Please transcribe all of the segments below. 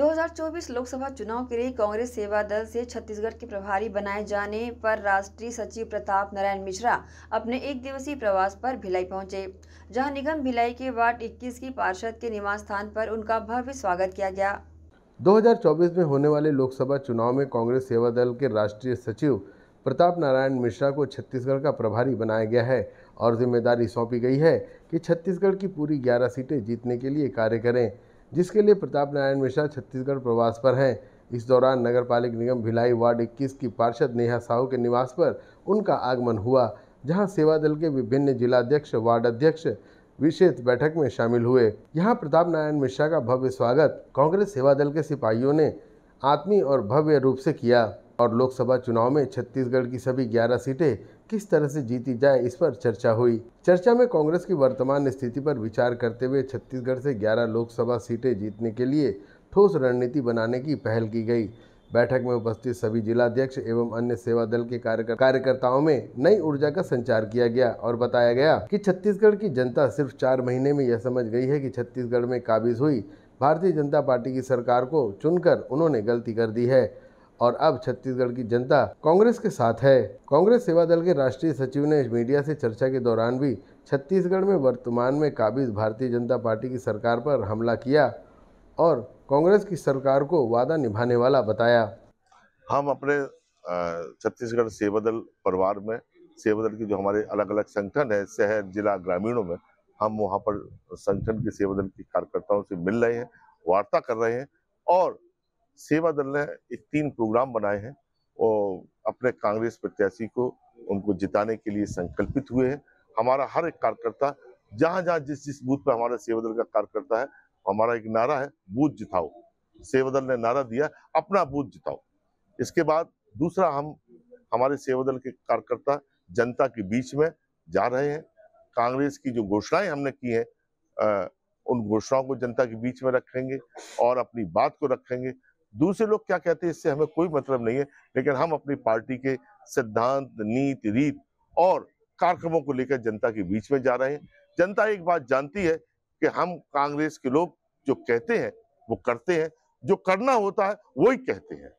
2024 लोकसभा चुनाव के लिए कांग्रेस सेवा दल से छत्तीसगढ़ के प्रभारी बनाए जाने पर राष्ट्रीय सचिव प्रताप नारायण मिश्रा अपने एक दिवसीय प्रवास पर भिलाई पहुंचे जहां निगम भिलाई के वार्ड 21 की पार्षद के निवास स्थान पर उनका भव्य स्वागत किया गया 2024 में होने वाले लोकसभा चुनाव में कांग्रेस सेवा दल के राष्ट्रीय सचिव प्रताप नारायण मिश्रा को छत्तीसगढ़ का प्रभारी बनाया गया है और जिम्मेदारी सौंपी गई है कि छत्तीसगढ़ की पूरी ग्यारह सीटें जीतने के लिए कार्य करें जिसके लिए प्रताप नारायण मिश्रा छत्तीसगढ़ प्रवास पर हैं इस दौरान नगर पालिक निगम भिलाई वार्ड इक्कीस की पार्षद नेहा साहू के निवास पर उनका आगमन हुआ जहां सेवा दल के विभिन्न जिलाध्यक्ष वार्ड अध्यक्ष विशेष बैठक में शामिल हुए यहां प्रताप नारायण मिश्रा का भव्य स्वागत कांग्रेस सेवा दल के सिपाहियों ने आत्मी और भव्य रूप से किया और लोकसभा चुनाव में छत्तीसगढ़ की सभी 11 सीटें किस तरह से जीती जाए इस पर चर्चा हुई चर्चा में कांग्रेस की वर्तमान स्थिति पर विचार करते हुए छत्तीसगढ़ से 11 लोकसभा सीटें जीतने के लिए ठोस रणनीति बनाने की पहल की गई बैठक में उपस्थित सभी जिलाध्यक्ष एवं अन्य सेवा दल के कार्यकर्ताओं में नई ऊर्जा का संचार किया गया और बताया गया कि छत्तीसगढ़ की जनता सिर्फ चार महीने में यह समझ गई है कि छत्तीसगढ़ में काबिज हुई भारतीय जनता पार्टी की सरकार को चुनकर उन्होंने गलती कर दी है और अब छत्तीसगढ़ की जनता कांग्रेस के साथ है कांग्रेस सेवा दल के राष्ट्रीय सचिव ने मीडिया से चर्चा के दौरान भी छत्तीसगढ़ में वर्तमान में काबिज भारतीय जनता पार्टी की सरकार पर हमला किया और कांग्रेस की सरकार को वादा निभाने वाला बताया हम अपने छत्तीसगढ़ सेवा दल परिवार में सेवा दल की जो हमारे अलग अलग संगठन है शहर जिला ग्रामीणों में हम वहाँ पर संगठन के सेवा दल के कार्यकर्ताओं से मिल रहे हैं वार्ता कर रहे हैं और सेवा दल ने एक तीन प्रोग्राम बनाए हैं और अपने कांग्रेस प्रत्याशी को उनको जिताने के लिए संकल्पित हुए हैं हमारा हर एक कार्यकर्ता जहाँ जहाँ जिस जिस बूथ पर हमारा सेवा दल का कार्यकर्ता है हमारा एक नारा है बूथ जिताओ सेवा दल ने नारा दिया अपना बूथ जिताओ इसके बाद दूसरा हम हमारे सेवा दल के कार्यकर्ता जनता के बीच में जा रहे हैं कांग्रेस की जो घोषणाएं हमने की हैं उन घोषणाओं को जनता के बीच में रखेंगे और अपनी बात को रखेंगे दूसरे लोग क्या कहते हैं इससे हमें कोई मतलब नहीं है लेकिन हम अपनी पार्टी के सिद्धांत नीति रीत और कार्यक्रमों को लेकर जनता के बीच में जा रहे हैं जनता एक बात जानती है कि हम कांग्रेस के लोग जो कहते हैं वो करते हैं जो करना होता है वही कहते हैं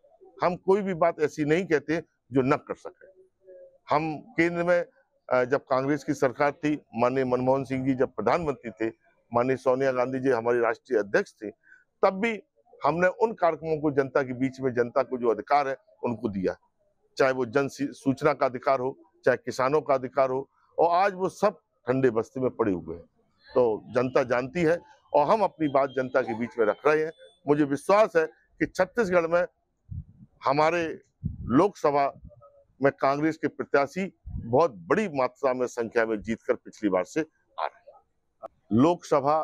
हम कोई भी बात ऐसी नहीं कहते जो न कर सके हम केंद्र में जब कांग्रेस की सरकार थी माननीय मनमोहन सिंह जी जब प्रधानमंत्री थे माननीय सोनिया गांधी जी हमारे राष्ट्रीय अध्यक्ष थे तब भी हमने उन कार्यक्रमों को जनता के बीच में जनता को जो अधिकार है उनको दिया चाहे वो जन सूचना का अधिकार हो चाहे किसानों का अधिकार हो और आज वो सब ठंडे बस्ती में पड़े हुए हैं तो जनता जानती है और हम अपनी बात जनता के बीच में रख रहे हैं मुझे विश्वास है कि छत्तीसगढ़ में हमारे लोकसभा में कांग्रेस के प्रत्याशी बहुत बड़ी मात्रा में संख्या में जीतकर पिछली बार से आ रहे हैं लोकसभा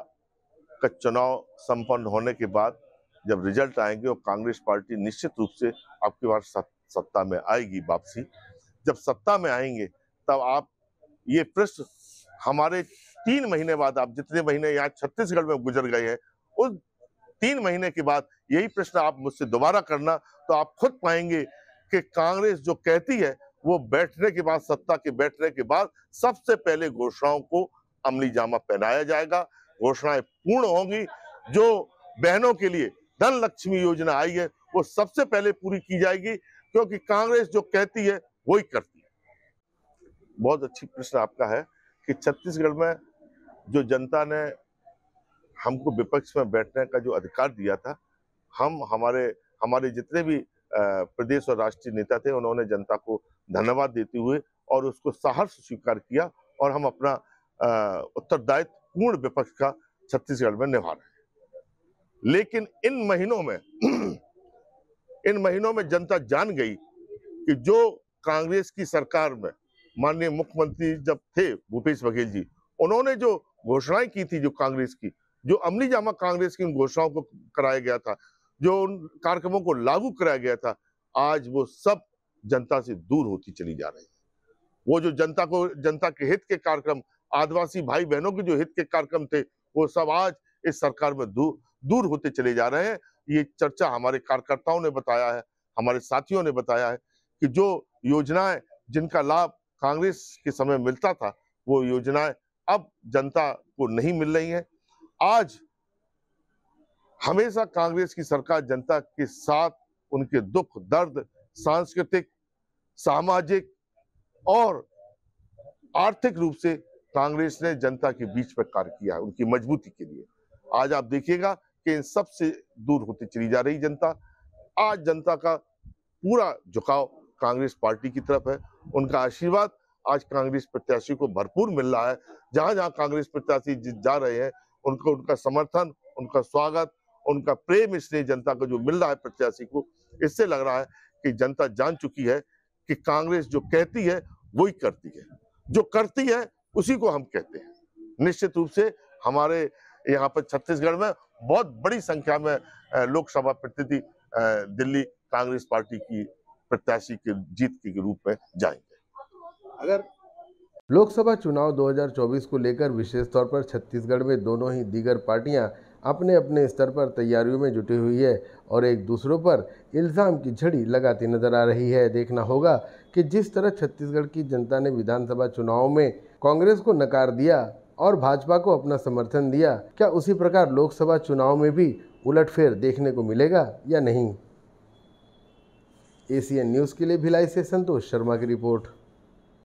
का चुनाव संपन्न होने के बाद जब रिजल्ट आएंगे और कांग्रेस पार्टी निश्चित रूप से आपके बार सत्ता में आएगी वापसी जब सत्ता में आएंगे तब आप ये प्रश्न हमारे तीन महीने बाद आप जितने महीने यहाँ छत्तीसगढ़ में गुजर गए हैं उस तीन महीने के बाद यही प्रश्न आप मुझसे दोबारा करना तो आप खुद पाएंगे कि कांग्रेस जो कहती है वो बैठने के बाद सत्ता के बैठने के बाद सबसे पहले घोषणाओं को अमली जामा पहनाया जाएगा घोषणाएं पूर्ण होंगी जो बहनों के लिए धन लक्ष्मी योजना आई है वो सबसे पहले पूरी की जाएगी क्योंकि कांग्रेस जो कहती है वही करती है बहुत अच्छी प्रश्न आपका है कि छत्तीसगढ़ में जो जनता ने हमको विपक्ष में बैठने का जो अधिकार दिया था हम हमारे हमारे जितने भी प्रदेश और राष्ट्रीय नेता थे उन्होंने जनता को धन्यवाद देते हुए और उसको साहस स्वीकार किया और हम अपना उत्तरदायित्व पूर्ण विपक्ष का छत्तीसगढ़ में निभा रहे हैं लेकिन इन महीनों में इन महीनों में जनता जान गई कि जो कांग्रेस की सरकार में माननीय मुख्यमंत्री जब थे भूपेश बघेल जी उन्होंने जो घोषणाएं की थी जो कांग्रेस की जो अमली जामा कांग्रेस की घोषणाओं को कराया गया था जो उन कार्यक्रमों को लागू कराया गया था आज वो सब जनता से दूर होती चली जा रही है वो जो जनता को जनता के हित के कार्यक्रम आदिवासी भाई बहनों के जो हित के कार्यक्रम थे वो सब आज इस सरकार में दूर दूर होते चले जा रहे हैं ये चर्चा हमारे कार्यकर्ताओं ने बताया है हमारे साथियों ने बताया है कि जो योजनाएं जिनका लाभ कांग्रेस के समय मिलता था वो योजनाएं अब जनता को नहीं मिल रही है आज हमेशा कांग्रेस की सरकार जनता के साथ उनके दुख दर्द सांस्कृतिक सामाजिक और आर्थिक रूप से कांग्रेस ने जनता के बीच पर कार्य किया है उनकी मजबूती के लिए आज आप देखिएगा के सबसे दूर होती चली जा रही जनता आज जनता का पूरा झुकाव कांग्रेस पार्टी की तरफ है उनका आशीर्वाद आज कांग्रेस प्रत्याशी को भरपूर मिल रहा है जहां जहां कांग्रेस प्रत्याशी जा रहे हैं उनको उनका समर्थन उनका स्वागत उनका प्रेम इसलिए जनता को जो मिल रहा है प्रत्याशी को इससे लग रहा है कि जनता जान चुकी है कि कांग्रेस जो कहती है वही करती है जो करती है उसी को हम कहते हैं निश्चित रूप से हमारे यहाँ पर छत्तीसगढ़ में बहुत बड़ी संख्या में लोकसभा प्रतिनिधि दिल्ली कांग्रेस पार्टी की प्रत्याशी के जीत के रूप में जाएंगे अगर लोकसभा चुनाव 2024 को लेकर विशेष तौर पर छत्तीसगढ़ में दोनों ही दीगर पार्टियां अपने अपने स्तर पर तैयारियों में जुटी हुई है और एक दूसरों पर इल्ज़ाम की झड़ी लगाती नजर आ रही है देखना होगा कि जिस तरह छत्तीसगढ़ की जनता ने विधानसभा चुनाव में कांग्रेस को नकार दिया और भाजपा को अपना समर्थन दिया क्या उसी प्रकार लोकसभा चुनाव में भी उलटफेर देखने को मिलेगा या नहीं एशियन न्यूज़ के लिए भिलाई से संतोष शर्मा की रिपोर्ट